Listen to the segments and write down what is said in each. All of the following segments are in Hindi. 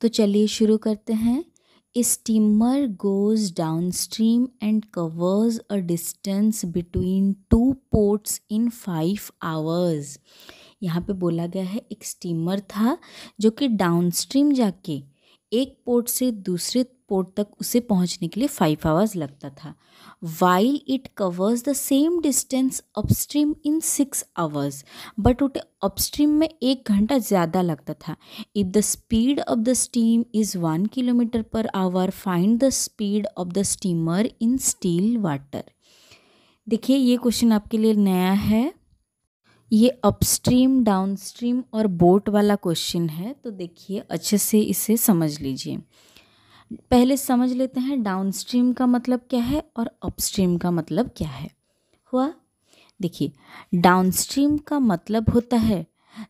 तो चलिए शुरू करते हैं steamer goes down stream and covers a distance between two ports in five hours यहाँ पे बोला गया है एक स्टीमर था जो कि डाउन स्ट्रीम जाके एक पोर्ट से दूसरे पोर्ट तक उसे पहुंचने के लिए फाइव आवर्स लगता था while it covers the same distance upstream in six hours but उट अपस्ट्रीम में एक घंटा ज़्यादा लगता था if the speed of the steam is one kilometer पर hour find the speed of the steamer in still water देखिए ये क्वेश्चन आपके लिए नया है ये अपस्ट्रीम डाउनस्ट्रीम और बोट वाला क्वेश्चन है तो देखिए अच्छे से इसे समझ लीजिए पहले समझ लेते हैं डाउनस्ट्रीम का मतलब क्या है और अपस्ट्रीम का मतलब क्या है हुआ देखिए डाउनस्ट्रीम का मतलब होता है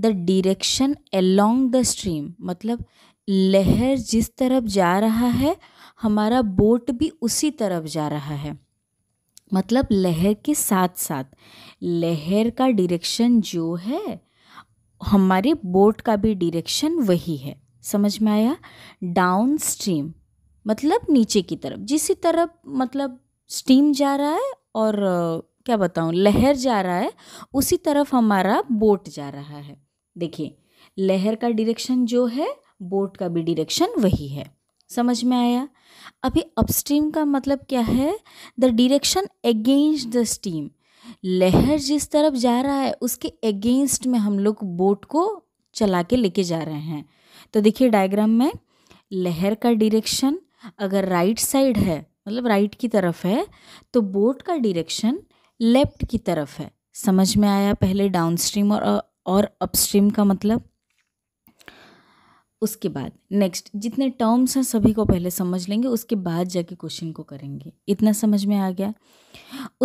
the direction along the stream मतलब लहर जिस तरफ जा रहा है हमारा बोट भी उसी तरफ जा रहा है मतलब लहर के साथ साथ लहर का डिरेक्शन जो है हमारे बोट का भी डिरेक्शन वही है समझ में आया डाउन स्ट्रीम मतलब नीचे की तरफ जिस तरफ मतलब स्टीम जा रहा है और क्या बताऊँ लहर जा रहा है उसी तरफ हमारा बोट जा रहा है देखिए लहर का डिरेक्शन जो है बोट का भी डिरेक्शन वही है समझ में आया अभी अपस्ट्रीम का मतलब क्या है the direction against the steam लहर जिस तरफ जा रहा है उसके अगेंस्ट में हम लोग बोट को चला के लेके जा रहे हैं तो देखिए डायग्राम में लहर का डिरेक्शन अगर राइट साइड है मतलब राइट की तरफ है तो बोट का डिरेक्शन लेफ्ट की तरफ है समझ में आया पहले डाउनस्ट्रीम और और अपस्ट्रीम का मतलब उसके बाद नेक्स्ट जितने टर्म्स हैं सभी को पहले समझ लेंगे उसके बाद जाके क्वेश्चन को करेंगे इतना समझ में आ गया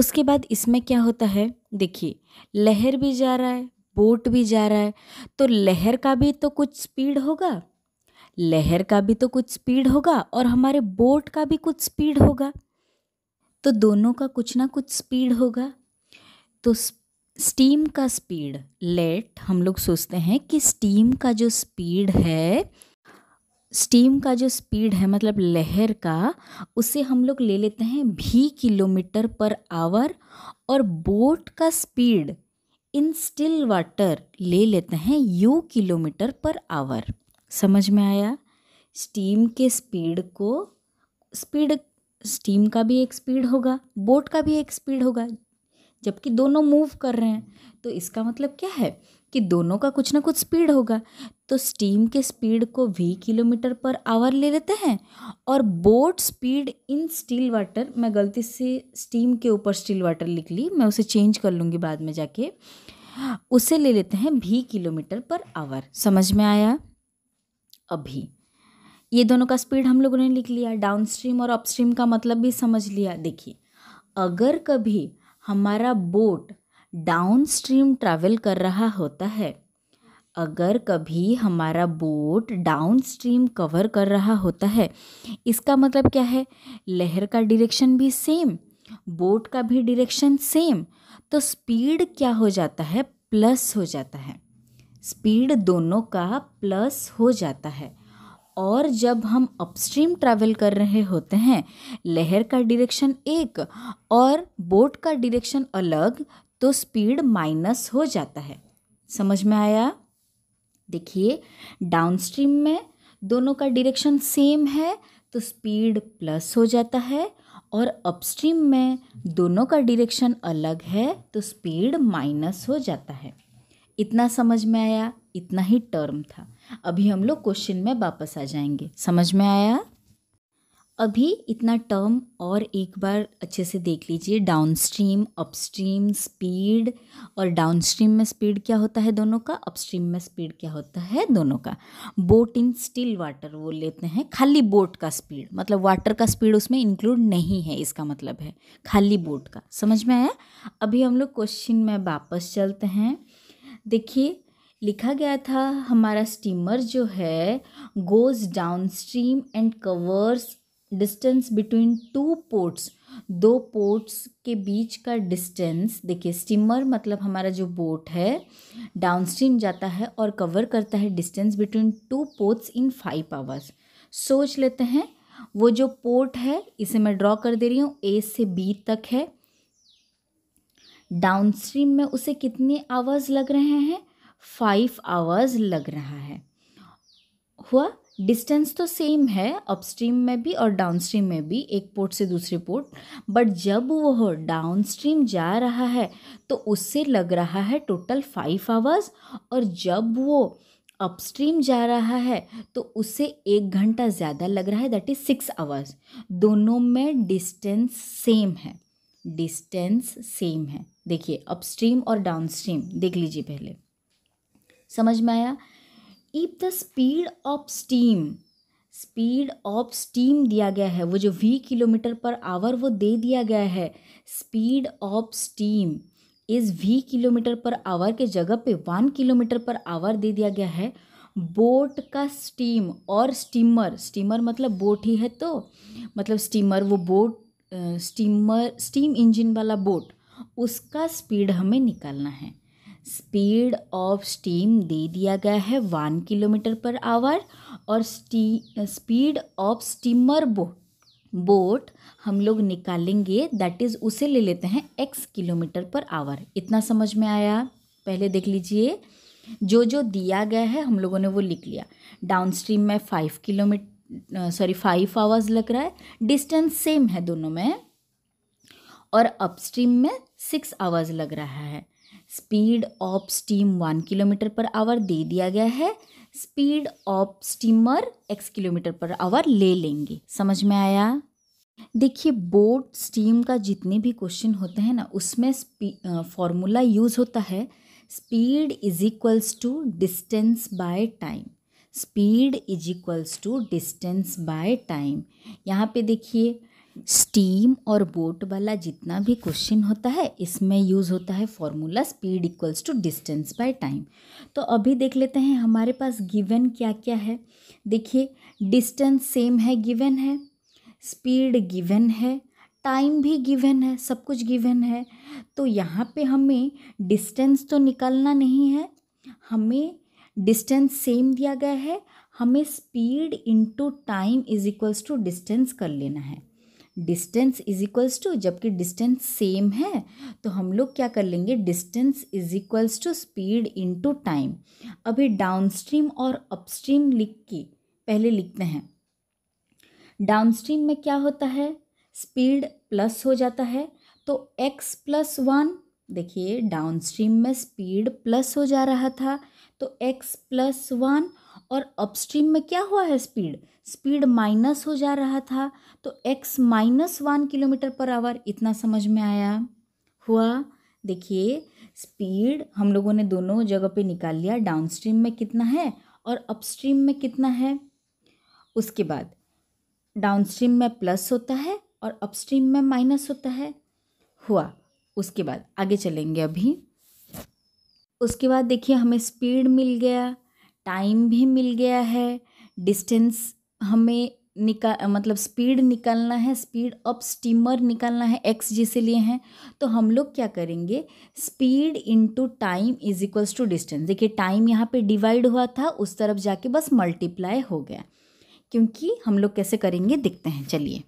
उसके बाद इसमें क्या होता है देखिए लहर भी जा रहा है बोट भी जा रहा है तो लहर का भी तो कुछ स्पीड होगा लहर का भी तो कुछ स्पीड होगा और हमारे बोट का भी कुछ स्पीड होगा तो दोनों का कुछ ना कुछ स्पीड होगा तो स्टीम का स्पीड लेट हम लोग सोचते हैं कि स्टीम का जो स्पीड है स्टीम का जो स्पीड है मतलब लहर का उसे हम लोग ले लेते हैं भी किलोमीटर पर आवर और बोट का स्पीड इन स्टिल वाटर ले लेते हैं यू किलोमीटर पर आवर समझ में आया स्टीम के स्पीड को स्पीड स्टीम का भी एक स्पीड होगा बोट का भी एक स्पीड होगा जबकि दोनों मूव कर रहे हैं तो इसका मतलब क्या है कि दोनों का कुछ ना कुछ स्पीड होगा तो स्टीम के स्पीड को वी किलोमीटर पर आवर ले लेते हैं और boat speed in still water मैं गलती से स्टीम के ऊपर स्टील वाटर लिख ली मैं उसे चेंज कर लूँगी बाद में जाके उसे ले लेते हैं भी किलोमीटर पर आवर समझ में आया अभी ये दोनों का स्पीड हम लोगों ने लिख लिया डाउन स्ट्रीम और अपस्ट्रीम का मतलब भी समझ लिया देखिए अगर कभी हमारा बोट डाउन स्ट्रीम ट्रैवल कर रहा होता है अगर कभी हमारा बोट डाउन स्ट्रीम कवर कर रहा होता है इसका मतलब क्या है लहर का डिरेक्शन भी सेम बोट का भी डिरेक्शन सेम तो स्पीड क्या हो जाता है प्लस हो जाता है स्पीड दोनों का प्लस हो जाता है और जब हम अपस्ट्रीम ट्रैवल कर रहे होते हैं लहर का डायरेक्शन एक और बोट का डायरेक्शन अलग तो स्पीड माइनस हो जाता है समझ में आया देखिए डाउनस्ट्रीम में दोनों का डायरेक्शन सेम है तो स्पीड प्लस हो जाता है और अपस्ट्रीम में दोनों का डायरेक्शन अलग है तो स्पीड माइनस हो जाता है इतना समझ में आया इतना ही टर्म था अभी हम लोग क्वेश्चन में वापस आ जाएंगे समझ में आया अभी इतना टर्म और एक बार अच्छे से देख लीजिए डाउन स्ट्रीम अपस्ट्रीम स्पीड और डाउन स्ट्रीम में स्पीड क्या होता है दोनों का अपस्ट्रीम में स्पीड क्या होता है दोनों का बोट इन स्टिल वाटर वो लेते हैं खाली बोट का स्पीड मतलब वाटर का स्पीड उसमें इंक्लूड नहीं है इसका मतलब है खाली बोट का समझ में आया अभी हम लोग क्वेश्चन में वापस चलते हैं देखिए लिखा गया था हमारा स्टीमर जो है goes down stream and covers distance between two ports दो पोर्ट्स के बीच का डिस्टेंस देखिए स्टीमर मतलब हमारा जो बोट है डाउन स्ट्रीम जाता है और कवर करता है distance between two ports in five hours सोच लेते हैं वो जो पोर्ट है इसे मैं ड्रॉ कर दे रही हूँ ए से बी तक है डाउन स्ट्रीम में उसे कितने आवर्स लग रहे हैं फाइव आवर्स लग रहा है हुआ डिस्टेंस तो सेम है अपस्ट्रीम में भी और डाउनस्ट्रीम में भी एक पोर्ट से दूसरे पोर्ट बट जब वह डाउनस्ट्रीम जा रहा है तो उससे लग रहा है टोटल फाइव आवर्स और जब वो अपस्ट्रीम जा रहा है तो उससे एक घंटा ज़्यादा लग रहा है दैट इज़ सिक्स आवर्स दोनों में डिस्टेंस सेम है डिस्टेंस सेम है देखिए अपस्ट्रीम और डाउनस्ट्रीम देख लीजिए पहले समझ में आया if the speed of steam speed of steam दिया गया है वो जो वी किलोमीटर पर आवर वो दे दिया गया है speed of steam is V kilometer पर आवर के जगह पे वन किलोमीटर पर आवर दे दिया गया है बोट का स्टीम और स्टीमर स्टीमर मतलब बोट ही है तो मतलब स्टीमर वो बोट स्टीमर स्टीम इंजन वाला बोट उसका स्पीड हमें निकालना है स्पीड ऑफ स्टीम दे दिया गया है वन किलोमीटर पर आवर और स्टी speed of steamer boat boat हम लोग निकालेंगे दैट इज़ उसे ले लेते हैं एक्स किलोमीटर पर आवर इतना समझ में आया पहले देख लीजिए जो जो दिया गया है हम लोगों ने वो लिख लिया डाउन स्ट्रीम में five kilometer sorry five hours लग रहा है डिस्टेंस सेम है दोनों में और अपस्ट्रीम में सिक्स आवर्स लग रहा है speed of steam one kilometer पर आवर दे दिया गया है speed of steamer X kilometer पर आवर ले लेंगे समझ में आया देखिए बोट स्टीम का जितने भी क्वेश्चन होते हैं ना उसमें फॉर्मूला यूज़ होता है speed is equals to distance by time speed is equals to distance by time यहाँ पे देखिए स्टीम और बोट वाला जितना भी क्वेश्चन होता है इसमें यूज़ होता है formula speed equals to distance by time तो अभी देख लेते हैं हमारे पास गिवन क्या क्या है देखिए डिस्टेंस सेम है गिवन है स्पीड गिवन है टाइम भी गिवन है सब कुछ गिवन है तो यहाँ पे हमें डिस्टेंस तो निकालना नहीं है हमें डिस्टेंस सेम दिया गया है हमें speed into time is equals to distance कर लेना है डिस्टेंस इज इक्वल्स टू जबकि डिस्टेंस सेम है तो हम लोग क्या कर लेंगे distance is equals to speed into time अभी डाउन स्ट्रीम और अपस्ट्रीम लिख के पहले लिखते हैं डाउन स्ट्रीम में क्या होता है स्पीड प्लस हो जाता है तो एक्स प्लस वन देखिए डाउन स्ट्रीम में स्पीड प्लस हो जा रहा था तो एक्स प्लस वन और अपस्ट्रीम में क्या हुआ है स्पीड स्पीड माइनस हो जा रहा था तो एक्स माइनस वन किलोमीटर पर आवर इतना समझ में आया हुआ देखिए स्पीड हम लोगों ने दोनों जगह पे निकाल लिया डाउनस्ट्रीम में कितना है और अपस्ट्रीम में कितना है उसके बाद डाउनस्ट्रीम में प्लस होता है और अपस्ट्रीम में माइनस होता है हुआ उसके बाद आगे चलेंगे अभी उसके बाद देखिए हमें स्पीड मिल गया टाइम भी मिल गया है डिस्टेंस हमें निका मतलब स्पीड निकालना है स्पीड अप स्टीमर निकालना है एक्स जी से लिए हैं तो हम लोग क्या करेंगे speed into time is equals to distance देखिए टाइम यहाँ पे डिवाइड हुआ था उस तरफ जाके बस मल्टीप्लाई हो गया क्योंकि हम लोग कैसे करेंगे देखते हैं चलिए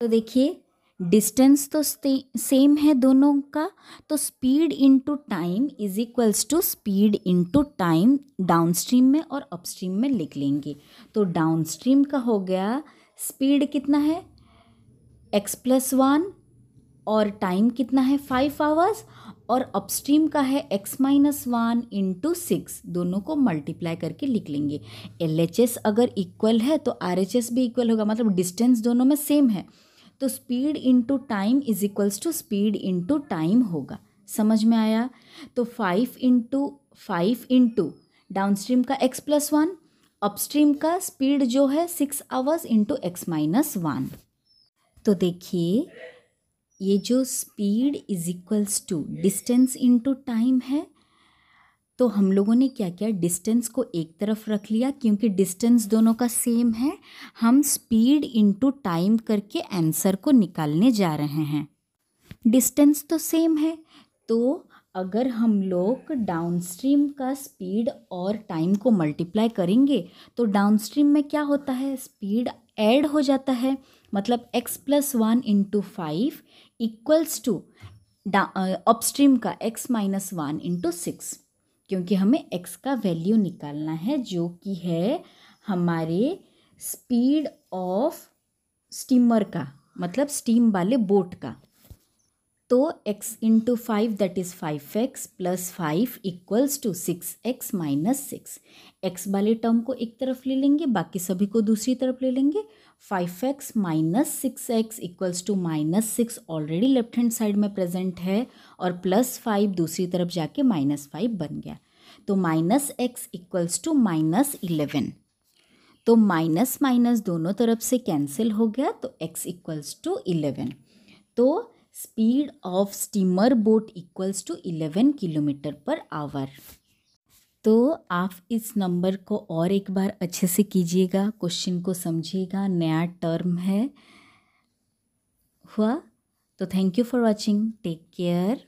तो देखिए डिस्टेंस तो सेम है दोनों का तो speed into time is equals to speed into time downstream में और अपस्ट्रीम में लिख लेंगे तो डाउनस्ट्रीम का हो गया स्पीड कितना है एक्स प्लस वन और टाइम कितना है फाइव आवर्स और अपस्ट्रीम का है x minus one into six दोनों को मल्टीप्लाई करके लिख लेंगे एल अगर इक्वल है तो आर भी इक्वल होगा मतलब डिस्टेंस दोनों में सेम है तो speed into time is equals to speed into time होगा समझ में आया तो five into five into down stream का एक्स प्लस वन अपस्ट्रीम का स्पीड जो है six hours into x minus one तो देखिए ये जो speed is equals to distance into time है तो हम लोगों ने क्या किया डिस्टेंस को एक तरफ रख लिया क्योंकि डिस्टेंस दोनों का सेम है हम स्पीड इनटू टाइम करके आंसर को निकालने जा रहे हैं डिस्टेंस तो सेम है तो अगर हम लोग डाउनस्ट्रीम का स्पीड और टाइम को मल्टीप्लाई करेंगे तो डाउनस्ट्रीम में क्या होता है स्पीड ऐड हो जाता है मतलब x plus one into five equals to upstream का x minus one into six क्योंकि हमें एक्स का वैल्यू निकालना है जो कि है हमारे स्पीड ऑफ स्टीमर का मतलब स्टीम वाले बोट का तो x into five that is five x plus five equals to six x minus six x वाले टर्म को एक तरफ ले लेंगे बाकी सभी को दूसरी तरफ ले लेंगे five x minus six x equals to minus six already left hand side में प्रेजेंट है और प्लस फाइव दूसरी तरफ जाके माइनस फाइव बन गया तो minus x equals to minus eleven तो माइनस माइनस दोनों तरफ से कैंसिल हो गया तो एक्स इक्वल्स टू इलेवन तो speed of steamer boat equals to eleven kilometer पर आवर तो आप इस नंबर को और एक बार अच्छे से कीजिएगा क्वेश्चन को समझिएगा नया टर्म है हुआ तो thank you for watching take care